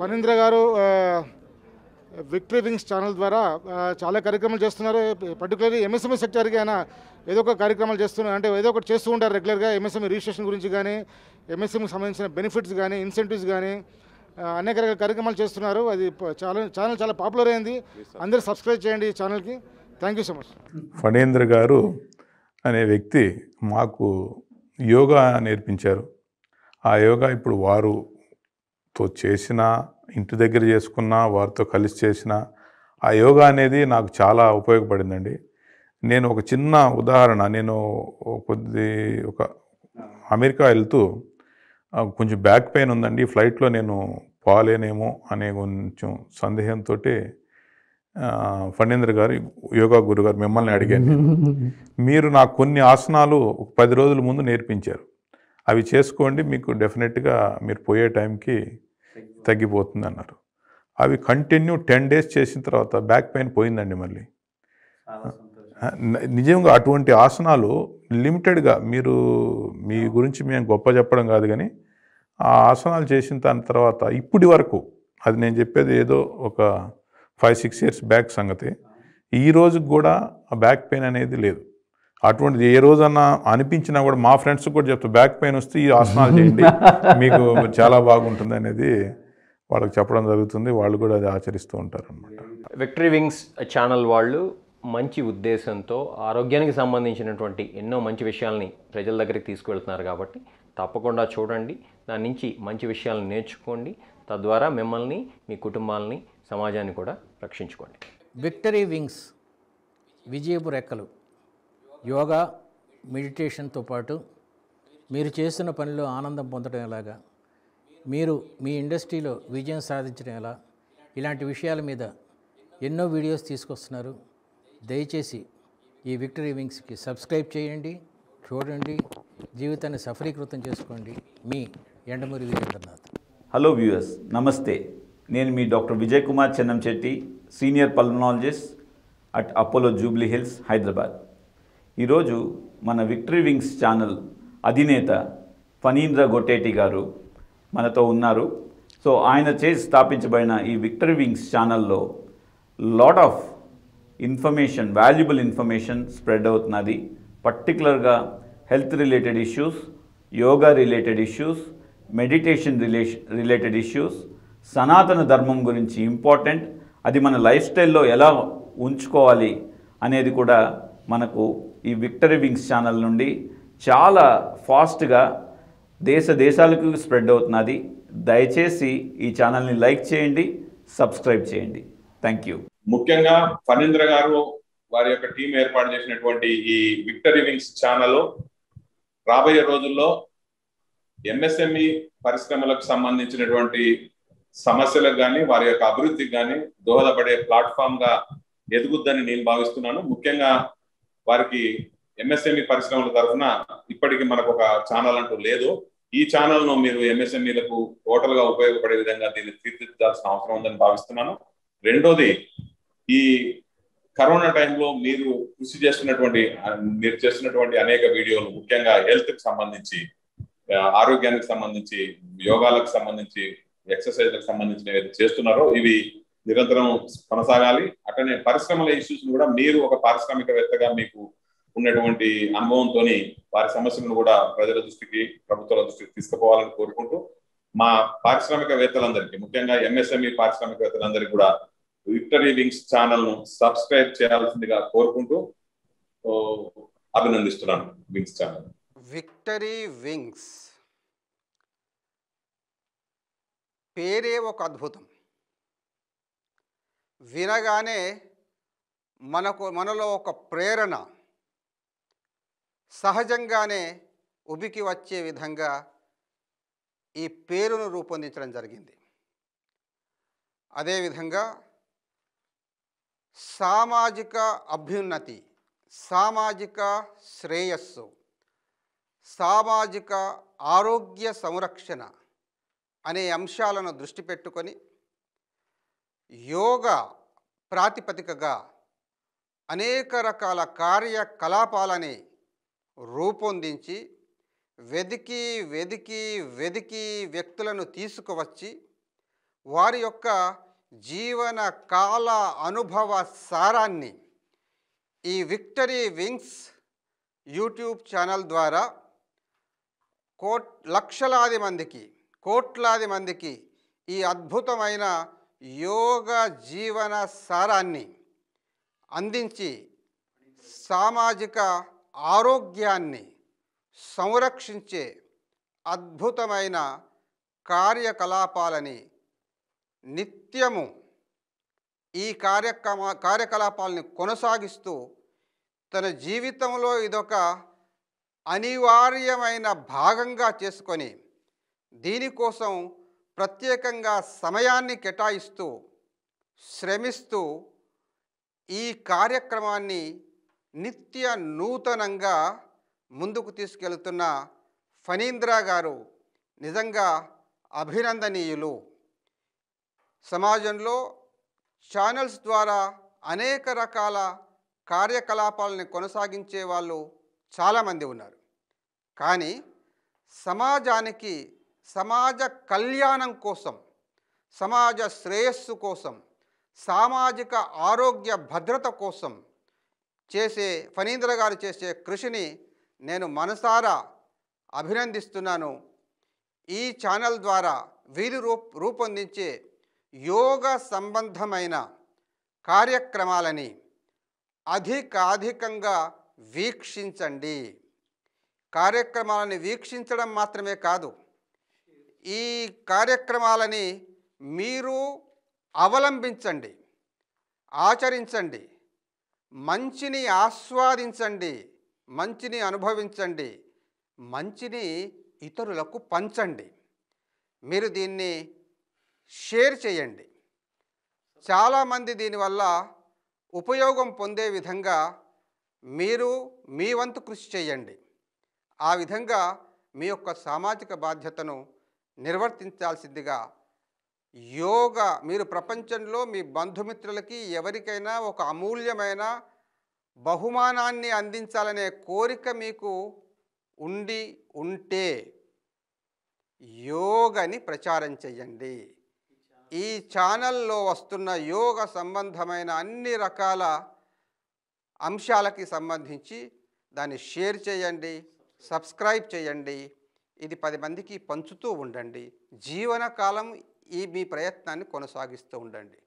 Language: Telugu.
ఫణీంద్ర గారు విక్టరీ వింగ్స్ ఛానల్ ద్వారా చాలా కార్యక్రమాలు చేస్తున్నారు పర్టికులర్లీ ఎంఎస్ఎంఈ సెక్టర్కి ఆయన ఏదో ఒక కార్యక్రమాలు చేస్తున్నారు అంటే ఏదో ఒకటి చేస్తూ ఉంటారు రెగ్యులర్గా ఎంఎస్ఎంఈ రిజిస్ట్రేషన్ గురించి కానీ ఎంఎస్ఎంఈకి సంబంధించిన బెనిఫిట్స్ కానీ ఇన్సెంటివ్స్ కానీ అనేక రకాల కార్యక్రమాలు చేస్తున్నారు అది చాలా ఛానల్ చాలా పాపులర్ అయింది అందరూ సబ్స్క్రైబ్ చేయండి ఈ ఛానల్కి thank you so much Phanendra garu అనే వ్యక్తి మాకు యోగా నేర్పించారు ఆ యోగా ఇప్పుడు వారు వారితో చేసిన ఇంటి దగ్గర చేసుకున్న వారితో కలిసి చేసిన ఆ యోగా అనేది నాకు చాలా ఉపయోగపడిందండి నేను ఒక చిన్న ఉదాహరణ నేను కొద్ది ఒక అమెరికా వెళ్తూ కొంచెం బ్యాక్ పెయిన్ ఉందండి ఫ్లైట్లో నేను పోలేనేమో అనే కొంచెం సందేహంతో ఫణీంద్ర గారు యోగా గురువు గారు మిమ్మల్ని అడిగాను మీరు నాకు కొన్ని ఆసనాలు ఒక పది రోజుల ముందు నేర్పించారు అవి చేసుకోండి మీకు డెఫినెట్గా మీరు పోయే టైంకి తగ్గిపోతుంది అన్నారు అవి కంటిన్యూ టెన్ డేస్ చేసిన తర్వాత బ్యాక్ పెయిన్ పోయిందండి మళ్ళీ నిజంగా అటువంటి ఆసనాలు లిమిటెడ్గా మీరు మీ గురించి మేము గొప్ప చెప్పడం కాదు కానీ ఆ ఆసనాలు చేసిన దాని తర్వాత ఇప్పటి వరకు అది నేను చెప్పేది ఏదో ఒక ఫైవ్ సిక్స్ ఇయర్స్ బ్యాక్ సంగతి ఈ రోజుకి కూడా ఆ బ్యాక్ పెయిన్ అనేది లేదు అటువంటిది ఏ రోజన్నా అనిపించినా కూడా మా ఫ్రెండ్స్ కూడా చెప్తా బ్యాక్ పెయిన్ వస్తే ఈ ఆసనాలు చేయండి మీకు చాలా బాగుంటుంది అనేది వాళ్ళకి చెప్పడం జరుగుతుంది వాళ్ళు కూడా అది ఆచరిస్తూ ఉంటారు అనమాట విక్టరీ వింగ్స్ ఛానల్ వాళ్ళు మంచి ఉద్దేశంతో ఆరోగ్యానికి సంబంధించినటువంటి ఎన్నో మంచి విషయాల్ని ప్రజల దగ్గరికి తీసుకువెళ్తున్నారు కాబట్టి తప్పకుండా చూడండి దాని నుంచి మంచి విషయాలను నేర్చుకోండి తద్వారా మిమ్మల్ని మీ కుటుంబాలని సమాజాన్ని కూడా రక్షించుకోండి విక్టరీ వింగ్స్ విజయపు రెక్కలు యోగా మెడిటేషన్తో పాటు మీరు చేస్తున్న పనిలో ఆనందం పొందడం ఎలాగా మీరు మీ ఇండస్ట్రీలో విజయం సాధించడం ఎలా ఇలాంటి విషయాల మీద ఎన్నో వీడియోస్ తీసుకొస్తున్నారు దయచేసి ఈ విక్టరీ వింగ్స్కి సబ్స్క్రైబ్ చేయండి చూడండి జీవితాన్ని సఫలీకృతం చేసుకోండి మీ ఎండమూరి వీరేంద్రనాథ్ హలో వ్యూయర్స్ నమస్తే నేను మీ doctor Vijay Kumar Chennamchetti senior pulmonologist at Apollo Jubilee Hills Hyderabad ఈరోజు మన విక్టరీ వింగ్స్ ఛానల్ అధినేత ఫనీంద్ర గొట్టేటి గారు మనతో ఉన్నారు సో ఆయన చేసి స్థాపించబడిన ఈ విక్టరీ వింగ్స్ ఛానల్లో lot of information valuable information spread అవుతున్నది పర్టికులర్గా health related issues yoga related issues meditation relation related issues సనాతన ధర్మం గురించి ఇంపార్టెంట్ అది మన లైఫ్ స్టైల్లో ఎలా ఉంచుకోవాలి అనేది కూడా మనకు ఈ విక్టరీ వింగ్స్ ఛానల్ నుండి చాలా ఫాస్ట్గా దేశ దేశాలకు స్ప్రెడ్ అవుతున్నది దయచేసి ఈ ఛానల్ని లైక్ చేయండి సబ్స్క్రైబ్ చేయండి థ్యాంక్ యూ ముఖ్యంగా ఫణీంద్ర గారు వారి యొక్క టీం ఏర్పాటు చేసినటువంటి ఈ విక్టరీ వింగ్స్ ఛానల్ రాబోయే రోజుల్లో ఎంఎస్ఎంఈ e పరిశ్రమలకు సంబంధించినటువంటి సమస్యలకు కానీ వారి యొక్క అభివృద్ధికి కానీ దోహదపడే ప్లాట్ఫామ్ గా ఎదుగుద్దని నేను భావిస్తున్నాను ముఖ్యంగా వారికి ఎంఎస్ఎంఈ e పరిశ్రమల తరఫున ఇప్పటికి మనకు ఒక ఛానల్ అంటూ లేదు ఈ ఛానల్ ను మీరు ఎంఎస్ఎంఈలకు e టోటల్ గా ఉపయోగపడే విధంగా దీన్ని తీర్చిదిద్దాల్సిన అవసరం ఉందని భావిస్తున్నాను రెండోది ఈ కరోనా టైంలో మీరు కృషి చేస్తున్నటువంటి మీరు చేస్తున్నటువంటి అనేక వీడియోలు ముఖ్యంగా హెల్త్ కి సంబంధించి ఆరోగ్యానికి సంబంధించి యోగాలకు సంబంధించి ఎక్సర్సైజ్లకు సంబంధించిన చేస్తున్నారో ఇవి నిరంతరం కొనసాగాలి అట్లనే పరిశ్రమల ఇష్యూస్ కూడా మీరు ఒక పారిశ్రామికవేత్తగా మీకు ఉన్నటువంటి అనుభవంతో వారి సమస్యలను కూడా ప్రజల దృష్టికి ప్రభుత్వాల దృష్టికి తీసుకుపోవాలని కోరుకుంటూ మా పారిశ్రామికవేత్తలందరికీ ముఖ్యంగా ఎంఎస్ఎంఈ పారిశ్రామికవేత్తలందరికీ కూడా విక్టరీ వింగ్స్ ఛానల్ ను సబ్స్క్రైబ్ చేయాల్సిందిగా కోరుకుంటూ అభినందిస్తున్నాను వింగ్స్ ఛానల్ విక్టరీ వింగ్స్ పేరే ఒక అద్భుతం వినగానే మనకు మనలో ఒక ప్రేరణ సహజంగానే ఉబికి వచ్చే విధంగా ఈ పేరును రూపొందించడం జరిగింది అదేవిధంగా సామాజిక అభ్యున్నతి సామాజిక శ్రేయస్సు సామాజిక ఆరోగ్య సంరక్షణ అనే అంశాలను దృష్టి పెట్టుకొని యోగ ప్రాతిపదికగా అనేక రకాల కార్యకలాపాలని రూపొందించి వెదికి వెదికి వెదికి వ్యక్తులను తీసుకువచ్చి వారి యొక్క జీవన కాల అనుభవ సారాన్ని ఈ విక్టరీ వింగ్స్ యూట్యూబ్ ఛానల్ ద్వారా కోట్ లక్షలాది మందికి కోట్లాది మందికి ఈ అద్భుతమైన యోగ జీవన సారాన్ని అందించి సామాజిక ఆరోగ్యాన్ని సంరక్షించే అద్భుతమైన కార్యకలాపాలని నిత్యము ఈ కార్యక్రమ కార్యకలాపాలని కొనసాగిస్తూ తన జీవితంలో ఇదొక అనివార్యమైన భాగంగా చేసుకొని దీనికోసం ప్రత్యేకంగా సమయాన్ని కేటాయిస్తూ శ్రమిస్తూ ఈ కార్యక్రమాన్ని నిత్య నూతనంగా ముందుకు తీసుకెళ్తున్న ఫణీంద్ర గారు నిజంగా అభినందనీయులు సమాజంలో ఛానల్స్ ద్వారా అనేక రకాల కార్యకలాపాలను కొనసాగించే వాళ్ళు చాలామంది ఉన్నారు కానీ సమాజానికి సమాజ కళ్యాణం కోసం సమాజ శ్రేయస్సు కోసం సామాజిక ఆరోగ్య భద్రత కోసం చేసే ఫణీంద్ర గారు చేసే కృషిని నేను మనసారా అభినందిస్తున్నాను ఈ ఛానల్ ద్వారా వీరు రూపొందించే యోగ సంబంధమైన కార్యక్రమాలని అధికాధికంగా వీక్షించండి కార్యక్రమాలను వీక్షించడం మాత్రమే కాదు ఈ కార్యక్రమాలని మీరు అవలంబించండి ఆచరించండి మంచిని ఆస్వాదించండి మంచిని అనుభవించండి మంచిని ఇతరులకు పంచండి మీరు దీన్ని షేర్ చేయండి చాలామంది దీనివల్ల ఉపయోగం పొందే విధంగా మీరు మీ వంతు కృషి చేయండి ఆ విధంగా మీ యొక్క సామాజిక బాధ్యతను నిర్వర్తించాల్సిందిగా యోగ మీరు ప్రపంచంలో మీ బంధుమిత్రులకి ఎవరికైనా ఒక అమూల్యమైన బహుమానాన్ని అందించాలనే కోరిక మీకు ఉండి ఉంటే యోగని ప్రచారం చేయండి ఈ ఛానల్లో వస్తున్న యోగ సంబంధమైన అన్ని రకాల అంశాలకి సంబంధించి దాన్ని షేర్ చేయండి సబ్స్క్రైబ్ చేయండి ఇది పది మందికి పంచుతూ ఉండండి జీవనకాలం ఈ మీ ప్రయత్నాన్ని కొనసాగిస్తూ ఉండండి